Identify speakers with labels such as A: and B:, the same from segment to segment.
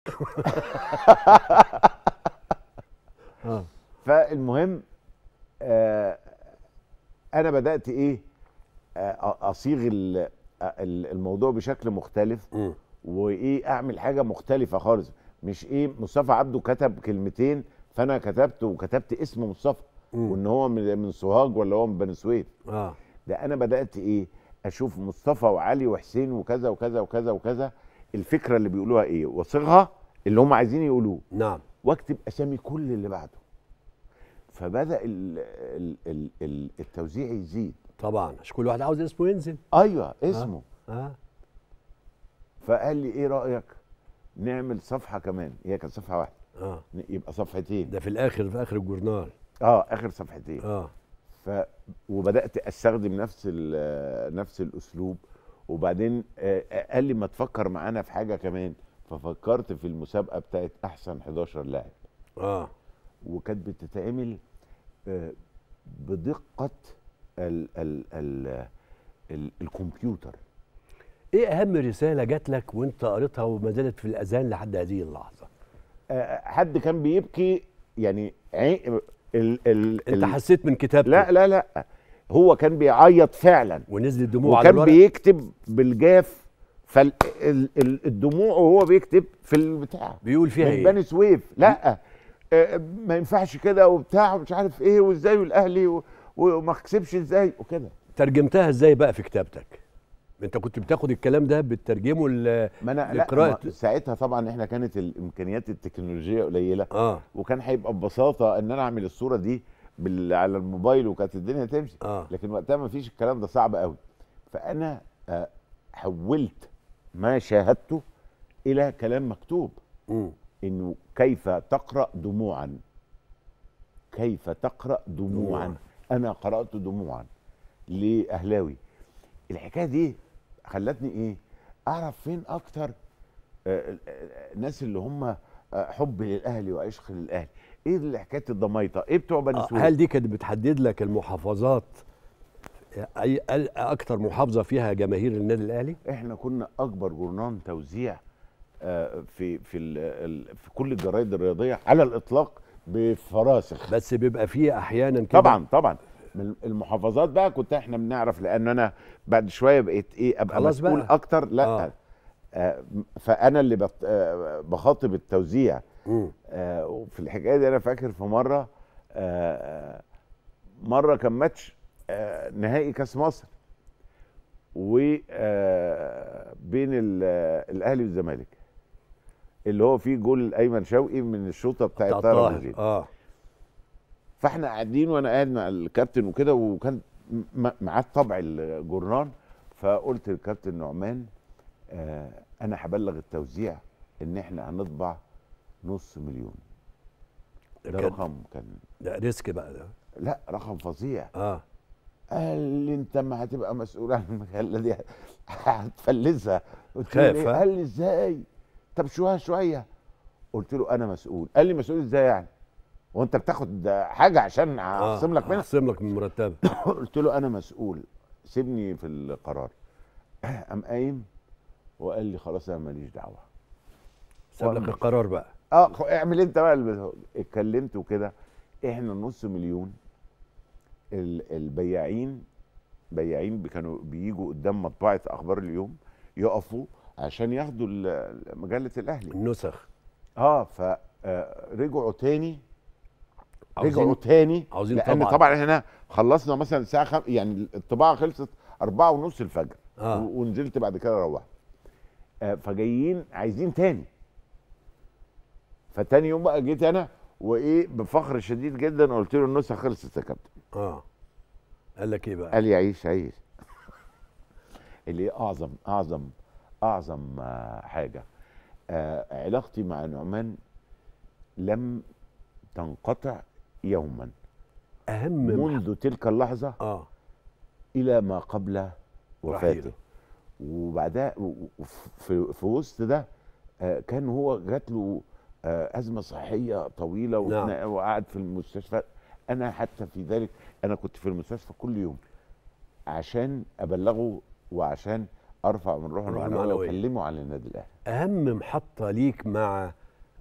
A: فالمهم آه، انا بدات ايه آه، اصيغ الموضوع بشكل مختلف وايه اعمل حاجه مختلفه خالص مش ايه مصطفى عبده كتب كلمتين فانا كتبت وكتبت اسم مصطفى وان هو من سوهاج ولا هو من بني سويف آه. ده انا بدات ايه اشوف مصطفى وعلي وحسين وكذا وكذا وكذا وكذا الفكره اللي بيقولوها ايه واصيغها اللي هم عايزين يقولوه نعم واكتب اسامي كل اللي بعده فبدا ال ال ال الـ التوزيع يزيد طبعا عشان كل واحد عاوز اسمه ينزل ايوه اسمه آه. ها؟ فقال لي ايه رايك نعمل صفحه كمان هي كانت صفحه واحده اه يبقى صفحتين ده في الاخر في اخر الجورنال اه اخر صفحتين اه ف وبدات استخدم نفس نفس الاسلوب وبعدين آه، آه، قال لي ما تفكر معانا في حاجه كمان ففكرت في المسابقه بتاعت احسن 11 لاعب اه وكانت بتتعمل آه، بدقه الـ الـ الـ الـ
B: الكمبيوتر ايه اهم رساله جات لك وانت قريتها وما زالت في الاذان لحد هذه اللحظه
A: حد كان بيبكي يعني ال ال انت حسيت من كتابته لا لا لا هو كان بيعيط فعلا ونزل الدموع وكان على بيكتب بالجاف فالدموع وهو بيكتب في البتاع بيقول فيها ايه بني سويف لا آه ما ينفعش كده وبتاع ومش عارف ايه وازاي والاهلي وما كسبش ازاي وكده
B: ترجمتها ازاي بقى في كتابتك انت كنت بتاخد الكلام ده بترجمه ما انا لقراءه
A: ساعتها طبعا احنا كانت الامكانيات التكنولوجيه قليله آه. وكان هيبقى ببساطه ان انا اعمل الصوره دي بال... على الموبايل وكانت الدنيا تمشي آه. لكن وقتها ما فيش الكلام ده صعب قوي فانا آه، حولت ما شاهدته الى كلام مكتوب م. انه كيف تقرا دموعا كيف تقرا دموعا دموع. انا قرات دموعا لاهلاوي الحكايه دي خلتني ايه اعرف فين اكتر آه، آه، الناس اللي هم حب للاهلي وعشق للاهلي ايه اللي حكايه الضمايطه ايه بتوع بني آه، سويف هل
B: دي كانت بتحدد لك المحافظات اي اكثر محافظه فيها
A: جماهير النادي الاهلي احنا كنا اكبر جورنان توزيع آه، في في في كل الجرايد الرياضيه على الاطلاق بفراسخ بس بيبقى فيه احيانا كده طبعا طبعا من المحافظات بقى كنت احنا بنعرف لان انا بعد شويه بقيت ايه ابقى مسؤول اكتر لا آه. آه فانا اللي آه، بخاطب التوزيع آه وفي الحكايه دي انا فاكر في مره آه, آه، مره كان ماتش آه نهائي كاس مصر و آه، بين آه، الاهلي والزمالك اللي هو فيه جول ايمن شوقي من الشوطه بتاعت طاهر اه فاحنا قاعدين وانا قاعد مع الكابتن وكده وكان معاه طبع الجرنان فقلت للكابتن نعمان آه انا هبلغ التوزيع ان احنا هنطبع نص مليون ده كان رقم كان ده ريسك بقى ده لا رقم فظيع اه قال لي انت ما هتبقى مسؤول عن المجله دي هتفلسها قلت له قال لي ازاي طب شويه شويه قلت له انا مسؤول قال لي مسؤول ازاي يعني وانت بتاخد حاجه عشان اقسم آه، لك منها اقسم لك من مرتبك قلت له انا مسؤول سيبني في القرار قام قايم وقال لي خلاص انا ماليش دعوه ساب لك القرار بقى اه اعمل انت بقى اتكلمت وكده احنا نص مليون البياعين بياعين كانوا بيجوا قدام مطبعه اخبار اليوم يقفوا عشان ياخدوا مجله الاهلي النسخ اه فرجعوا آه، تاني رجعوا تاني عاوزين لان طبعا, هنا احنا خلصنا مثلا الساعه خم... يعني الطباعه خلصت أربعة ونص الفجر آه. ونزلت بعد كده روحت آه فجايين عايزين تاني فتاني يوم بقى جيت انا وايه بفخر شديد جدا قلت له النسخه خلصت يا كابتن
B: اه قال لك ايه بقى؟ قال
A: لي عيش عيش اللي اعظم اعظم اعظم آه، حاجه آه علاقتي مع نعمان لم تنقطع يوما اهم منذ تلك اللحظه اه الى ما قبل وفاته وبعدها في, وسط ده آه، كان هو جات له آه، ازمه صحيه طويله نعم. وقعد في المستشفى انا حتى في ذلك انا كنت في المستشفى كل يوم عشان ابلغه وعشان ارفع من روحه المعنويه واكلمه على النادي الاهلي
B: اهم محطه ليك مع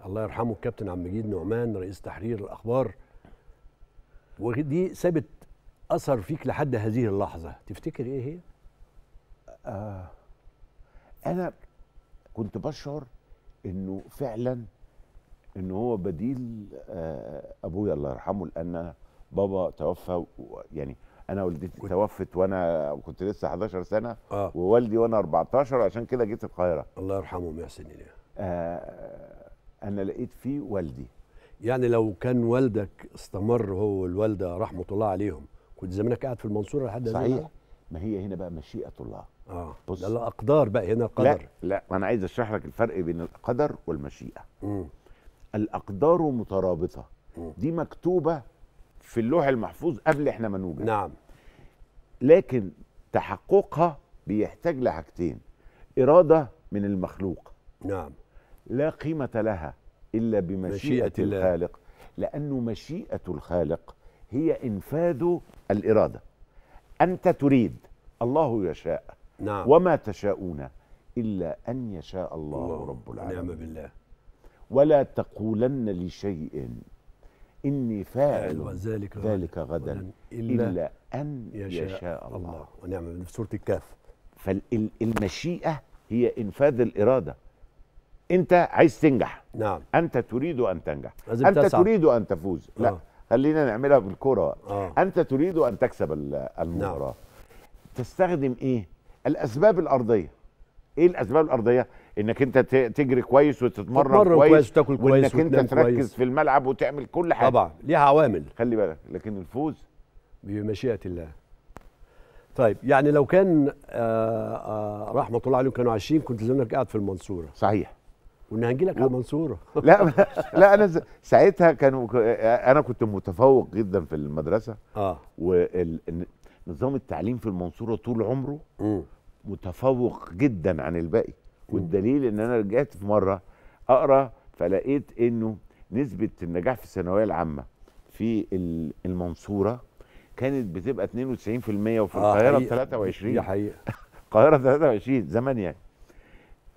B: الله يرحمه الكابتن عبد المجيد نعمان رئيس تحرير الاخبار ودي سابت اثر فيك لحد هذه اللحظه تفتكر ايه هي
A: آه انا كنت بشعر انه فعلا ان هو بديل آه، ابويا الله يرحمه لان بابا توفى يعني انا والدتي توفت وانا كنت لسه 11 سنه آه. ووالدي وانا 14 عشان كده جيت القاهره الله يرحمه يا سنين آه
B: انا لقيت فيه والدي يعني لو كان والدك استمر هو والوالده رحمه الله عليهم كنت زمانك قاعد في المنصوره لحد صحيح ما هي هنا بقى مشيئه الله اه بص لا
A: اقدار بقى هنا قدر لا لا انا عايز اشرح لك الفرق بين القدر والمشيئه الأقدار مترابطة دي مكتوبة في اللوح المحفوظ قبل احنا ما نوجد نعم لكن تحققها بيحتاج لحاجتين إرادة من المخلوق نعم لا قيمة لها إلا بمشيئة مشيئة الخالق لأنه مشيئة الخالق هي إنفاذ الإرادة أنت تريد الله يشاء نعم. وما تشاءون إلا أن يشاء الله, الله رب نعم العالمين نعم بالله ولا تقولن لشيء إني فاعل ذلك, أيوة، ذلك غدا, إلا, إلا أن يشاء, يشاء الله, الله. ونعم في سورة الكهف فالمشيئة هي إنفاذ الإرادة أنت عايز تنجح نعم أنت تريد أن تنجح أنت تسعى. تريد أن تفوز آه. لا خلينا نعملها بالكرة آه. أنت تريد أن تكسب المباراة نعم. تستخدم إيه؟ الأسباب الأرضية إيه الأسباب الأرضية؟ انك انت تجري كويس وتتمرن كويس, كويس وتاكل كويس وانك انت تركز كويس. في الملعب وتعمل كل حاجه طبعا ليها عوامل خلي بالك لكن
B: الفوز بمشيئه الله طيب يعني لو كان آآ آه، آآ آه، رحمه الله عليهم كانوا عايشين كنت زمانك قاعد في المنصوره صحيح كنا هنجي لك و... على المنصوره لا لا انا
A: ساعتها كانوا انا كنت متفوق جدا في المدرسه اه ونظام التعليم في المنصوره طول عمره م. متفوق جدا عن الباقي والدليل ان انا رجعت في مره اقرا فلقيت انه نسبه النجاح في الثانويه العامه في المنصوره كانت بتبقى 92% وفي آه القاهره 23 دي حقيقه القاهره 23 زمان يعني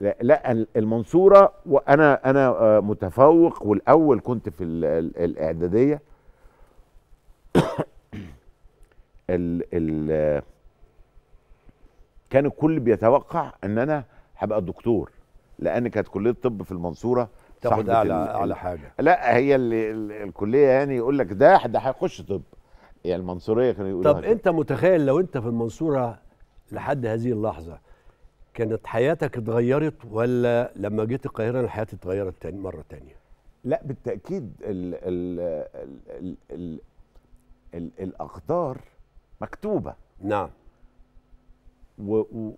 A: لا, لا المنصوره وانا انا آه، متفوق والاول كنت في الاعداديه ال ال كان الكل بيتوقع ان انا هبقى دكتور لان كانت كليه الطب في المنصوره تاخد اعلى اعلى حاجه لا هي اللي الكليه يعني يقول لك ده ده هيخش طب يعني المنصوريه كانوا يقولوا طب هكذا.
B: انت متخيل لو انت في المنصوره لحد هذه اللحظه كانت حياتك اتغيرت ولا لما جيت القاهره الحياه اتغيرت تاني مره تانية
A: لا بالتاكيد ال ال ال ال ال الـ الاقدار مكتوبه نعم و, و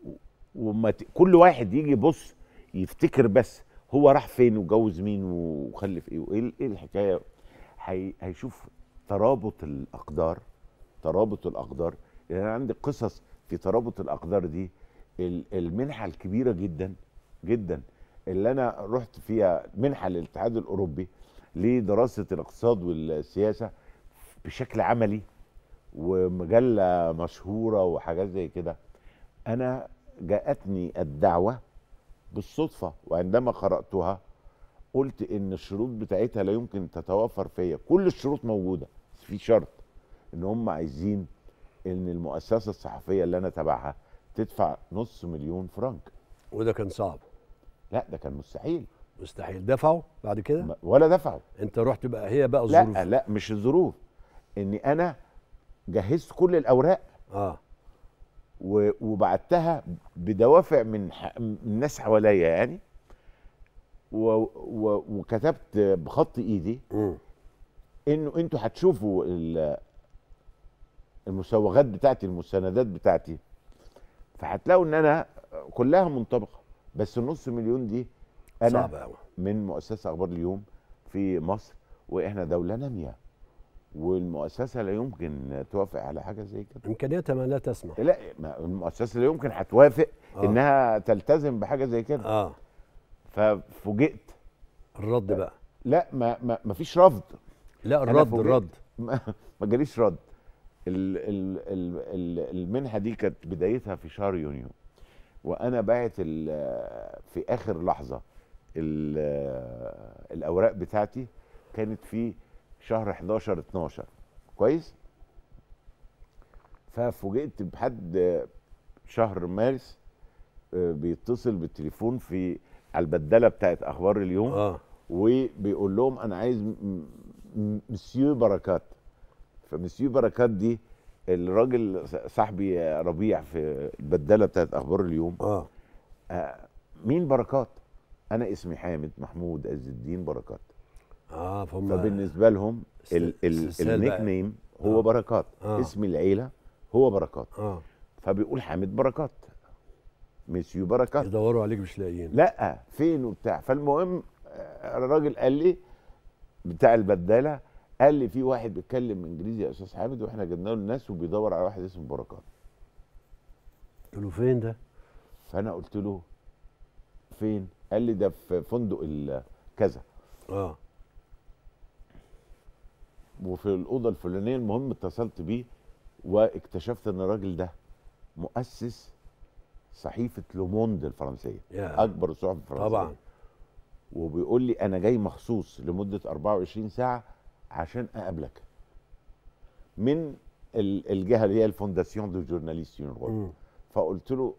A: وما ت... كل واحد يجي يبص يفتكر بس هو راح فين وجوز مين وخلف ايه وايه ايه الحكايه هي... هيشوف ترابط الاقدار ترابط الاقدار يعني عندي قصص في ترابط الاقدار دي المنحه الكبيره جدا جدا اللي انا رحت فيها منحه للاتحاد الاوروبي لدراسه الاقتصاد والسياسه بشكل عملي ومجله مشهوره وحاجات زي كده انا جاءتني الدعوه بالصدفه وعندما قراتها قلت ان الشروط بتاعتها لا يمكن تتوفر فيا كل الشروط موجوده بس في شرط ان هم عايزين ان المؤسسه الصحفيه اللي انا تبعها تدفع نص مليون فرنك وده كان صعب لا ده كان مستحيل مستحيل دفعوا بعد كده ولا دفعوا انت رحت بقى هي بقى الظروف لا لا مش الظروف اني انا جهزت كل الاوراق اه وبعتها بدوافع من الناس حواليا يعني وكتبت بخط ايدي انه انتوا هتشوفوا المسوغات بتاعتي المستندات بتاعتي فهتلاقوا ان انا كلها منطبقه بس النص مليون دي انا صعب من مؤسسه اخبار اليوم في مصر واحنا دوله ناميه والمؤسسه لا يمكن توافق على حاجه زي كده امكانياتها ما لا تسمح لا المؤسسه لا يمكن هتوافق آه. انها تلتزم بحاجه زي كده اه ففوجئت الرد بقى لا ما ما, ما فيش رفض لا الرد الرد ما, ما جاليش رد المنحه دي كانت بدايتها في شهر يونيو وانا باعت في اخر لحظه الاوراق بتاعتي كانت في شهر 11 12 كويس ففوجئت بحد شهر مارس آه، بيتصل بالتليفون في على البدله بتاعت اخبار اليوم آه. وبيقول لهم انا عايز مسيو بركات فمسيو بركات دي الراجل صاحبي ربيع في البدله بتاعت اخبار اليوم آه. آه مين بركات انا اسمي حامد محمود عز الدين بركات اه فهم فبالنسبه لهم النيك نيم هو آه. بركات آه. اسم العيله هو بركات آه. فبيقول حامد بركات مسيو بركات يدوروا عليك مش لاقيين لا فين وبتاع فالمهم آه، الراجل قال لي بتاع البداله قال لي في واحد بيتكلم انجليزي يا استاذ حامد واحنا جبنا له الناس وبيدور على واحد اسمه بركات
B: قلت له فين ده؟
A: فانا قلت له فين؟ قال لي ده في فندق كذا اه وفي الاوضه الفلانيه المهم اتصلت بيه واكتشفت ان الراجل ده مؤسس صحيفه لوموند الفرنسيه yeah. اكبر الصحف الفرنسيه طبعا وبيقول لي انا جاي مخصوص لمده 24 ساعه عشان اقابلك من الجهه اللي هي الفونداسيون دو جورناليست يونغول فقلت له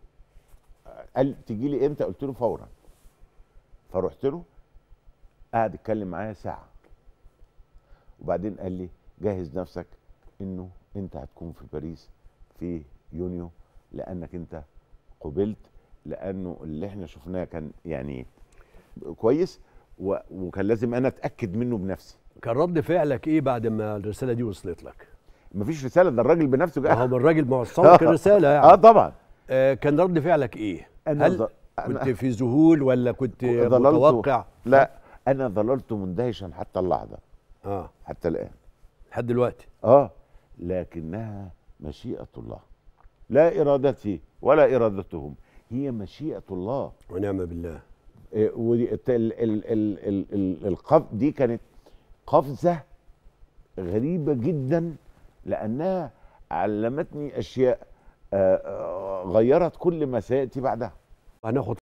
A: قال تجي لي امتى قلت له فورا فرحت له قعد اتكلم معايا ساعه وبعدين قال لي جهز نفسك انه انت هتكون في باريس في يونيو لانك انت قبلت لانه اللي احنا شفناه كان يعني كويس وكان لازم انا اتاكد منه بنفسي
B: كان رد فعلك ايه بعد ما الرساله دي وصلت لك
A: مفيش رساله ده الراجل بنفسه جه هو الراجل لك الرساله يعني اه طبعا
B: آه كان رد فعلك ايه أنا هل أنا كنت
A: في ذهول ولا كنت متوقع لا انا ظللت مندهشا حتى اللحظه اه حتى الان لحد دلوقتي اه لكنها مشيئه الله لا ارادتي ولا ارادتهم هي مشيئه الله ونعم بالله آه، ال ال ال القف دي كانت قفزه غريبه جدا لانها علمتني اشياء آه، آه، غيرت كل ما سياتي بعدها هناخد